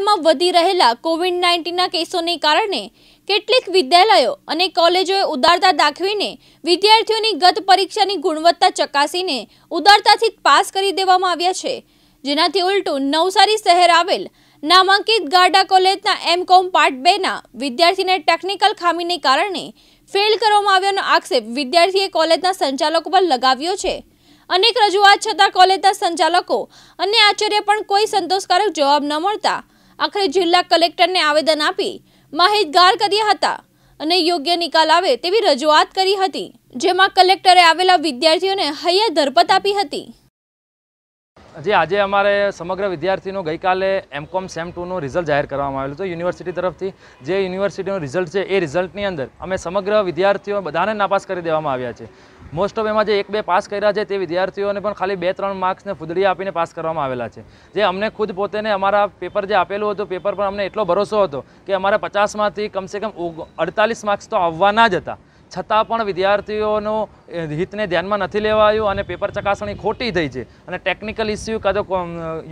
વિદ્યાલયમાં વધી રહેલા કોવિડ નાઇન્ટીનના કેસોને કારણે કેટલીક વિદ્યાલયો અને કોલેજોએ ઉદારતા દાખવીને વિદ્યાર્થીઓની ગત પરીક્ષાની ગુણવત્તા ચકાસીને ઉદારતાથી પાસ કરી દેવામાં આવ્યા છે જેનાથી ઉલટું નવસારી શહેર આવેલ નામાંકિત ગાર્ડા કોલેજના એમ કોમ પાર્ટ બેના વિદ્યાર્થીને ટેકનિકલ ખામીને કારણે ફેલ કરવામાં આવ્યાનો આક્ષેપ વિદ્યાર્થીએ કોલેજના સંચાલકો પર લગાવ્યો છે અનેક રજૂઆત છતાં કોલેજના સંચાલકો અને આચાર્ય પણ કોઈ સંતોષકારક જવાબ ન મળતા આખરે જિલ્લા કલેક્ટરને આવેદન આપી માહિતગાર કર્યા હતા અને યોગ્ય નિકાલ આવે તેવી રજૂઆત કરી હતી જેમાં કલેક્ટરે આવેલા વિદ્યાર્થીઓને હૈયા ધરપત આપી હતી જે આજે અમારે સમગ્ર વિદ્યાર્થીનો ગઈકાલે એમકોમ સેમ ટુનું રિઝલ્ટ જાહેર કરવામાં આવેલું હતું યુનિવર્સિટી તરફથી જે યુનિવર્સિટીનું રિઝલ્ટ છે એ રિઝલ્ટની અંદર અમે સમગ્ર વિદ્યાર્થીઓ બધાને નાપાસ કરી દેવામાં આવ્યા છે મોસ્ટ ઓફ એમાં જે એક બે પાસ કર્યા છે તે વિદ્યાર્થીઓને પણ ખાલી બે ત્રણ માર્ક્સને ફૂદડી આપીને પાસ કરવામાં આવેલા છે જે અમને ખુદ પોતેને અમારા પેપર જે આપેલું હતું પેપર પર અમને એટલો ભરોસો હતો કે અમારા પચાસમાંથી કમસે કમ અડતાલીસ માર્ક્સ તો આવવાના જ હતા છતાં પણ વિદ્યાર્થીઓનો હિતને ધ્યાનમાં નથી લેવાયું અને પેપર ચકાસણી ખોટી થઈ છે અને ટેકનિકલ ઇસ્યુ કાં તો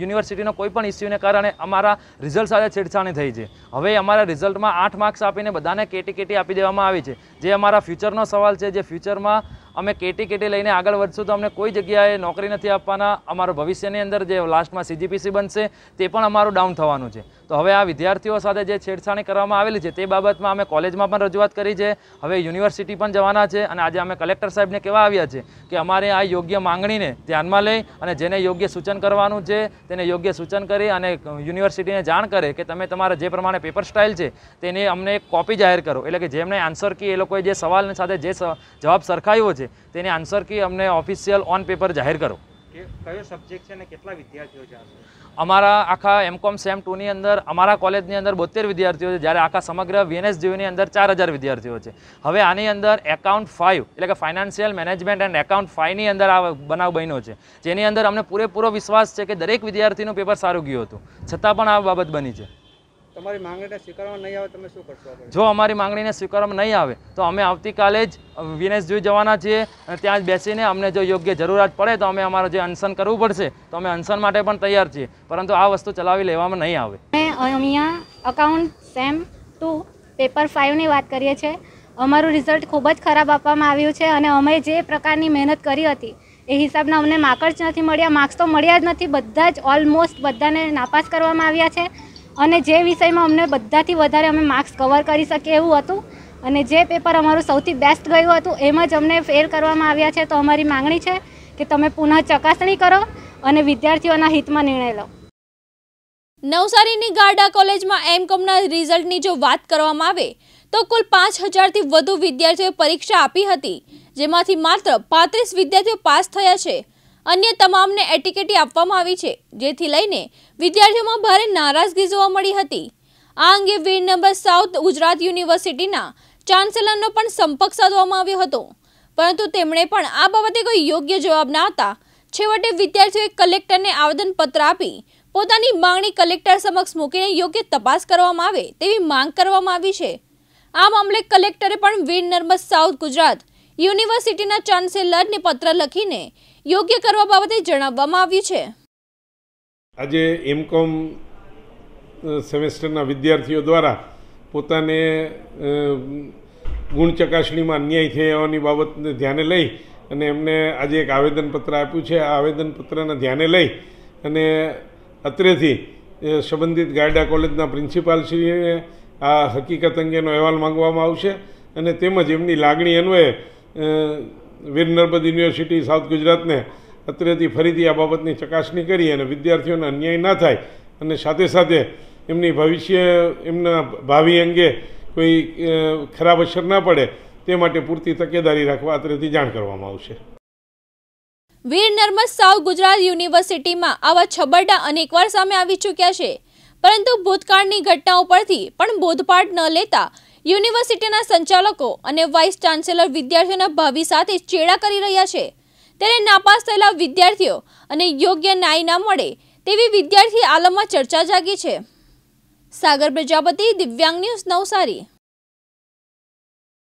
યુનિવર્સિટીનો કોઈ પણ ઇસ્યુને કારણે અમારા રિઝલ્ટ સાથે છેડછાણી થઈ છે હવે અમારા રિઝલ્ટમાં આઠ માર્ક્સ આપીને બધાને કેટી કેટી આપી દેવામાં આવી છે જે અમારા ફ્યુચરનો સવાલ છે જે ફ્યુચરમાં અમે કેટી કેટી લઈને આગળ વધશું તો અમને કોઈ જગ્યાએ નોકરી નથી આપવાના અમારું ભવિષ્યની અંદર જે લાસ્ટમાં સીજીપીસી બનશે તે પણ અમારું ડાઉન થવાનું છે તો હવે આ વિદ્યાર્થીઓ સાથે જે છેડછાણી કરવામાં આવેલી છે તે બાબતમાં અમે કોલેજમાં પણ રજૂઆત કરી છે હવે યુનિવર્સિટી પણ જવાના છે અને આજે અમે કલેક્ટર સાહેબને કહેવા આવ્યા છે કે અમારે આ યોગ્ય માંગણીને ધ્યાનમાં લઈ અને જેને યોગ્ય સૂચન કરવાનું છે તેને યોગ્ય સૂચન કરી અને યુનિવર્સિટીને જાણ કરે કે તમે તમારા જે પ્રમાણે પેપર સ્ટાઇલ છે તેની અમને એક કોપી જાહેર કરો એટલે કે જેમને આન્સર કી એ લોકોએ જે સવાલની સાથે જે જવાબ સરખાયો છે તેની આન્સર કી અમને ઓફિશિયલ ઓન પેપર જાહેર કરો કયો સબ્જેક્ટ છે અને કેટલા વિદ્યાર્થીઓ છે અમારા આખા એમકોમ સેમ ટુની અંદર અમારા કોલેજની અંદર બોતેર વિદ્યાર્થીઓ છે જ્યારે આખા સમગ્ર વીએનએસજીયુની અંદર ચાર હજાર વિદ્યાર્થીઓ છે હવે આની અંદર એકાઉન્ટ ફાઈવ એટલે કે ફાઇનાન્શિયલ મેનેજમેન્ટ એન્ડ એકાઉન્ટ ફાઇવની અંદર આ બનાવ બન્યો છે જેની અંદર અમને પૂરેપૂરો વિશ્વાસ છે કે દરેક વિદ્યાર્થીનું પેપર સારું ગયું હતું છતાં પણ આ બાબત બની છે તમારી માંગણીને સ્વીકારવામાં નહીં આવે તમે શું કરશો જો અમારી માંગણીને સ્વીકારવામાં નહીં આવે તો અમે આવતીકાલે જ વિનેશ જોઈ જવાના છીએ ત્યાં જ બેસીને અમને જો યોગ્ય જરૂરિયાત પડે તો અમે અમારું જે અનશન કરવું પડશે તો અમે અનશન માટે પણ તૈયાર છીએ પરંતુ આ વસ્તુ ચલાવી લેવામાં નહીં આવે અમે અહીંયા અકાઉન્ટ સેમ ટુ પેપર ફાઇવની વાત કરીએ છીએ અમારું રિઝલ્ટ ખૂબ જ ખરાબ આપવામાં આવ્યું છે અને અમે જે પ્રકારની મહેનત કરી હતી એ હિસાબના અમને માર્કસ નથી મળ્યા માર્ક્સ તો મળ્યા જ નથી બધા જ ઓલમોસ્ટ બધાને નાપાસ કરવામાં આવ્યા છે અને જે વિષયમાં અમને બધાથી વધારે અમે માર્ક્સ કવર કરી શકીએ એવું હતું અને જે પેપર અમારું સૌથી બેસ્ટ ગયું હતું એમાં જ અમને ફેર કરવામાં આવ્યા છે તો અમારી માંગણી છે કે તમે પુનઃ ચકાસણી કરો અને વિદ્યાર્થીઓના હિતમાં નિર્ણય લો નવસારીની ગાર્ડા કોલેજમાં એમ કોમના રિઝલ્ટની જો વાત કરવામાં આવે તો કુલ પાંચ હજારથી વધુ વિદ્યાર્થીઓએ પરીક્ષા આપી હતી જેમાંથી માત્ર પાંત્રીસ વિદ્યાર્થીઓ પાસ થયા છે અન્ય તમામને એટીકેટી આપવામાં આવી છે જેથી લઈને વિદ્યાર્થીઓમાં ભારે નારાજગી જોવા મળી હતી આ અંગે વીર વીરનગર સાઉથ ગુજરાત યુનિવર્સિટીના ચાન્સેલરનો પણ સંપર્ક સાધવામાં આવ્યો હતો પરંતુ તેમણે પણ આ બાબતે કોઈ યોગ્ય જવાબ ના હતા છેવટે વિદ્યાર્થીઓએ કલેક્ટરને આવેદનપત્ર આપી પોતાની માંગણી કલેક્ટર સમક્ષ મૂકીને યોગ્ય તપાસ કરવામાં આવે તેવી માંગ કરવામાં આવી છે આ મામલે કલેક્ટરે પણ વીર નર્મદ સાઉથ ગુજરાત યુનિવર્સિટીના ચાન્સેલરને પત્ર લખીને યોગ્ય કરવા બાબતે જણાવવામાં આવ્યું છે આજે એમકોમ સેમેસ્ટરના વિદ્યાર્થીઓ દ્વારા પોતાને ગુણ ચકાસણીમાં અન્યાય થયાની બાબતને ધ્યાને લઈ અને એમને આજે એક આવેદનપત્ર આપ્યું છે આ આવેદનપત્રને ધ્યાને લઈ અને અત્રેથી સંબંધિત ગાયડા કોલેજના પ્રિન્સિપાલશ્રીને આ હકીકત અંગેનો અહેવાલ માંગવામાં આવશે અને તેમજ એમની લાગણી અન્વયે વીર નર્મદ યુનિવર્સિટી સાઉથ ગુજરાતને અત્રેથી ફરીથી આ બાબતની ચકાસણી કરી અને વિદ્યાર્થીઓને અન્યાય ના થાય અને સાથે સાથે એમની ભવિષ્ય એમના ભાવિ અંગે કોઈ ખરાબ અસર ના પડે તે માટે પૂરતી તકેદારી રાખવા અત્રેથી જાણ કરવામાં આવશે વીર નર્મદ સાઉથ ગુજરાત યુનિવર્સિટીમાં આવા છબરડા અનેકવાર સામે આવી ચૂક્યા છે પરંતુ ભૂતકાળની ઘટનાઓ પરથી પણ બોધપાઠ ન લેતા યુનિવર્સિટીના સંચાલકો અને વાઇસ ચાન્સેલર વિદ્યાર્થીઓના ભાવિ સાથે ચેડા કરી રહ્યા છે ત્યારે નાપાસ થયેલા વિદ્યાર્થીઓ અને યોગ્ય ન્યાય ના મળે તેવી વિદ્યાર્થી આલમમાં ચર્ચા જાગી છે સાગર પ્રજાપતિ દિવ્યાંગ ન્યૂઝ નવસારી